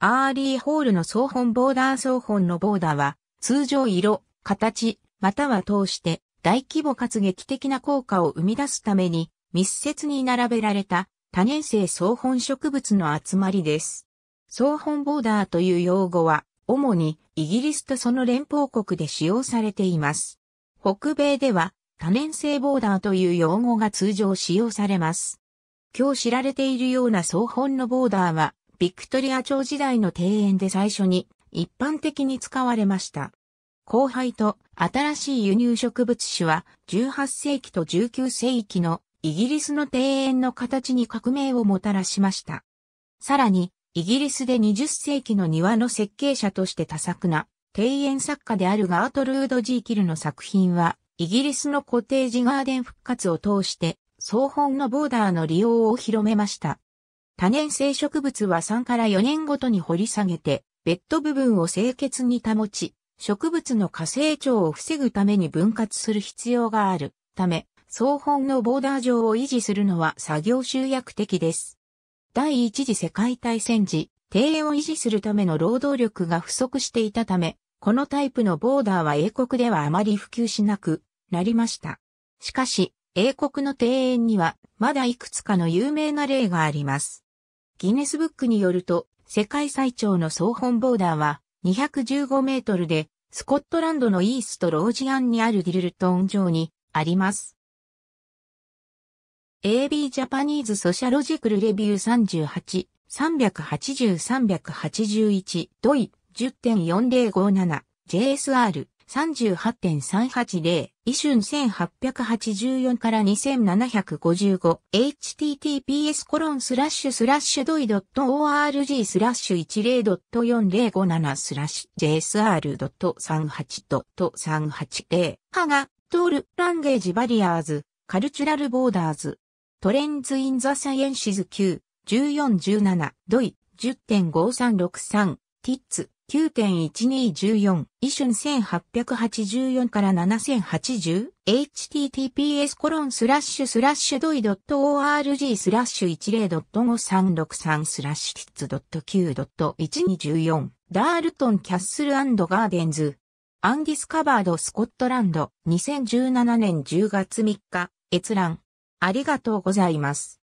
アーリーホールの総本ボーダー総本のボーダーは、通常色、形、または通して大規模かつ劇的な効果を生み出すために密接に並べられた多年生総本植物の集まりです。総本ボーダーという用語は、主にイギリスとその連邦国で使用されています。北米では多年生ボーダーという用語が通常使用されます。今日知られているような総本のボーダーは、ビクトリア朝時代の庭園で最初に一般的に使われました。後輩と新しい輸入植物種は18世紀と19世紀のイギリスの庭園の形に革命をもたらしました。さらに、イギリスで20世紀の庭の設計者として多作な庭園作家であるガートルード・ジーキルの作品は、イギリスのコテージガーデン復活を通して、総本のボーダーの利用を広めました。多年生植物は3から4年ごとに掘り下げて、ベッド部分を清潔に保ち、植物の過成長を防ぐために分割する必要があるため、総本のボーダー上を維持するのは作業集約的です。第一次世界大戦時、庭園を維持するための労働力が不足していたため、このタイプのボーダーは英国ではあまり普及しなくなりました。しかし、英国の庭園にはまだいくつかの有名な例があります。ギネスブックによると、世界最長の総本ボーダーは215メートルで、スコットランドのイーストロージアンにあるディルルトン城にあります。AB ジャパニーズソシャロジクルレビュー38、380、381、ドイ10.4057、JSR、38.380、イシュン1884から 2755https コロンスラッシュスラッシュドイドット .org スラッシュ10.4057スラッシュ jsr.38.380 ハがトールランゲージバリアーズカルチュラルボーダーズトレンズインザサイエンシズ9 1417ドイ10.5363ティッツ9.1214、イシュン1884から 7080https コロンスラッシュスラッシュドイ .org スラッシュ10.5363スラッシュティッツ .9.1214 ダールトンキャッスルガーデンズアンディスカバードスコットランド2017年10月3日閲覧ありがとうございます。